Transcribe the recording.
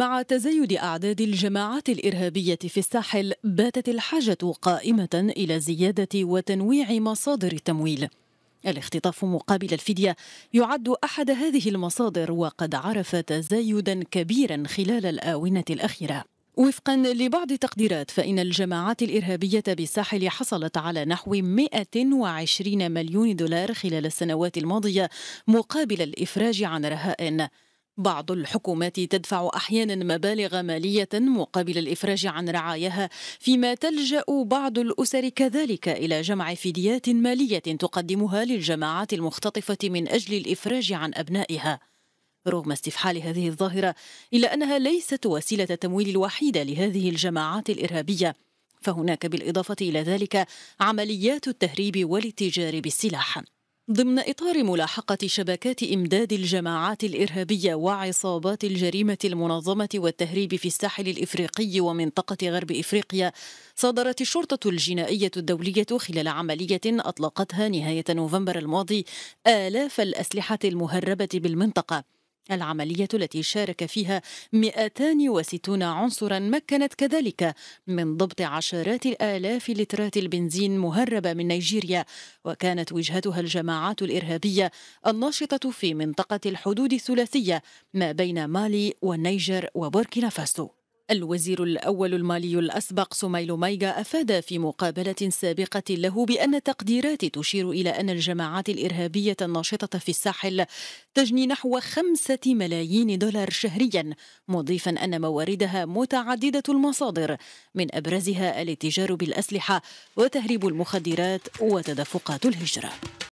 مع تزايد أعداد الجماعات الإرهابية في الساحل باتت الحاجة قائمة إلى زيادة وتنويع مصادر التمويل الاختطاف مقابل الفدية يعد أحد هذه المصادر وقد عرف تزايدا كبيرا خلال الآونة الأخيرة وفقا لبعض التقديرات فإن الجماعات الإرهابية بالساحل حصلت على نحو 120 مليون دولار خلال السنوات الماضية مقابل الإفراج عن رهائن بعض الحكومات تدفع احيانا مبالغ ماليه مقابل الافراج عن رعاياها فيما تلجا بعض الاسر كذلك الى جمع فديات ماليه تقدمها للجماعات المختطفه من اجل الافراج عن ابنائها رغم استفحال هذه الظاهره الا انها ليست وسيله التمويل الوحيده لهذه الجماعات الارهابيه فهناك بالاضافه الى ذلك عمليات التهريب والاتجار بالسلاح ضمن إطار ملاحقة شبكات إمداد الجماعات الإرهابية وعصابات الجريمة المنظمة والتهريب في الساحل الإفريقي ومنطقة غرب إفريقيا صادرت الشرطة الجنائية الدولية خلال عملية أطلقتها نهاية نوفمبر الماضي آلاف الأسلحة المهربة بالمنطقة العملية التي شارك فيها 260 عنصرا مكنت كذلك من ضبط عشرات الآلاف لترات البنزين مهربة من نيجيريا وكانت وجهتها الجماعات الإرهابية الناشطة في منطقة الحدود الثلاثية ما بين مالي والنيجر وبوركينا فاسو الوزير الأول المالي الأسبق سميل مايغا أفاد في مقابلة سابقة له بأن تقديرات تشير إلى أن الجماعات الإرهابية الناشطة في الساحل تجني نحو خمسة ملايين دولار شهريا مضيفا أن مواردها متعددة المصادر من أبرزها الاتجار بالأسلحة وتهريب المخدرات وتدفقات الهجرة